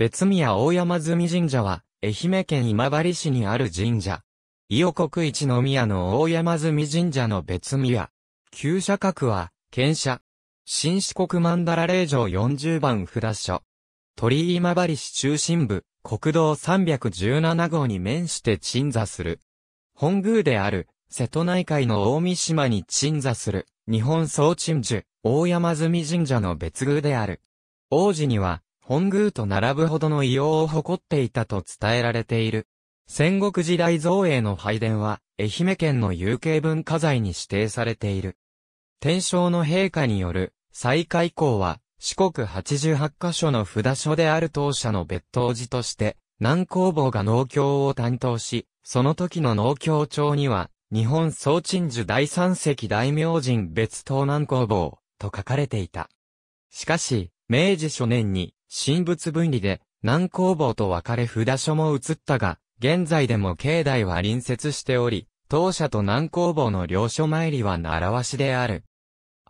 別宮大山住神社は、愛媛県今治市にある神社。伊予国一の宮の大山住神社の別宮。旧社格は、県社。新四国ンダラ霊場40番札所。鳥居今治市中心部、国道317号に面して鎮座する。本宮である、瀬戸内海の大三島に鎮座する、日本総鎮守、大山住神社の別宮である。王子には、本宮と並ぶほどの異様を誇っていたと伝えられている。戦国時代造営の拝殿は、愛媛県の有形文化財に指定されている。天正の陛下による、再開以降は、四国八十八カ所の札所である当社の別当寺として、南工房が農協を担当し、その時の農協長には、日本総鎮守第三席大明神別東南工房、と書かれていた。しかし、明治初年に、神仏分離で、南工房と分かれ札所も移ったが、現在でも境内は隣接しており、当社と南工房の領所参りは習わしである。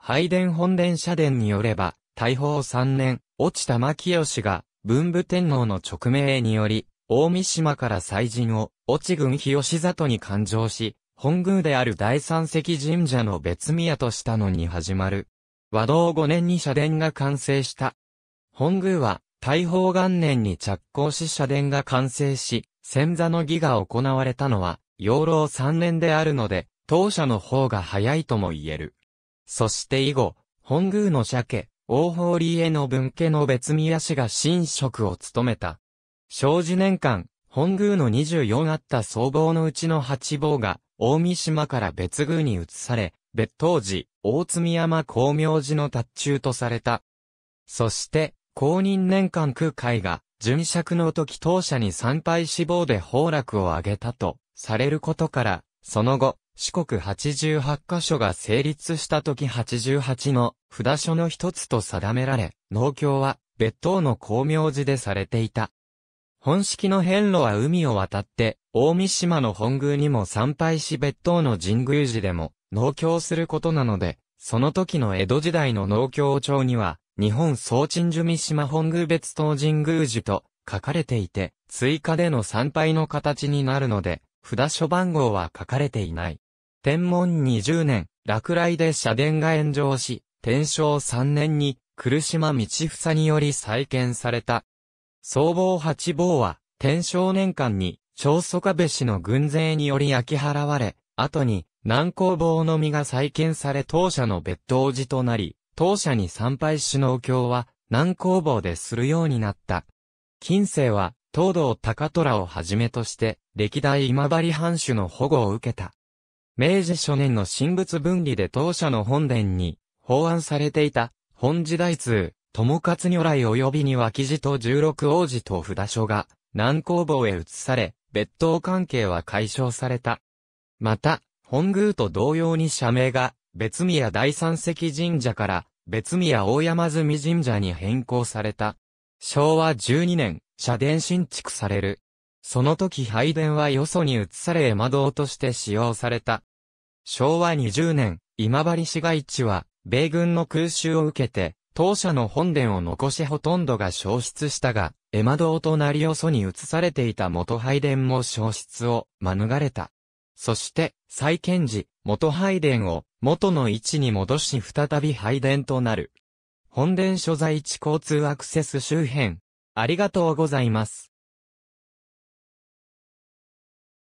拝殿本殿社殿によれば、大宝3年、落ちた牧義が、文武天皇の直命により、大三島から祭神を、落ち軍日吉里に勘定し、本宮である第三石神社の別宮としたのに始まる。和道5年に社殿が完成した。本宮は、大宝元年に着工し社殿が完成し、仙座の儀が行われたのは、養老三年であるので、当社の方が早いとも言える。そして以後、本宮の社家、大法理への分家の別宮氏が新職を務めた。正治年間、本宮の24あった僧帽のうちの八坊が、大三島から別宮に移され、別当時、大積山光明寺の達中とされた。そして、公認年間空海が、巡釈の時当社に参拝死亡で崩落を挙げたと、されることから、その後、四国八十八カ所が成立した時八十八の札所の一つと定められ、農協は別当の光明寺でされていた。本式の遍路は海を渡って、大三島の本宮にも参拝し別当の神宮寺でも農協することなので、その時の江戸時代の農協町には、日本総鎮守三島本宮別当神宮寺と書かれていて、追加での参拝の形になるので、札書番号は書かれていない。天文20年、落雷で社殿が炎上し、天正3年に、来島道房により再建された。総坊八坊は、天正年間に、長宗我部氏の軍勢により焼き払われ、後に、南高坊の実が再建され当社の別当寺となり、当社に参拝し脳教は、南工房でするようになった。近世は、東道高虎をはじめとして、歴代今治藩主の保護を受けた。明治初年の神仏分離で当社の本殿に、法案されていた、本時代通、友勝如来及びに脇地と十六王子と札所が、南工房へ移され、別当関係は解消された。また、本宮と同様に社名が、別宮第三石神社から、別宮大山住神社に変更された。昭和12年、社殿新築される。その時拝殿はよそに移され絵馬堂として使用された。昭和20年、今治市街地は、米軍の空襲を受けて、当社の本殿を残しほとんどが消失したが、絵馬堂となりよそに移されていた元拝殿も消失を免れた。そして、再建時、元拝殿を元の位置に戻し再び拝殿となる。本殿所在地交通アクセス周辺。ありがとうございます。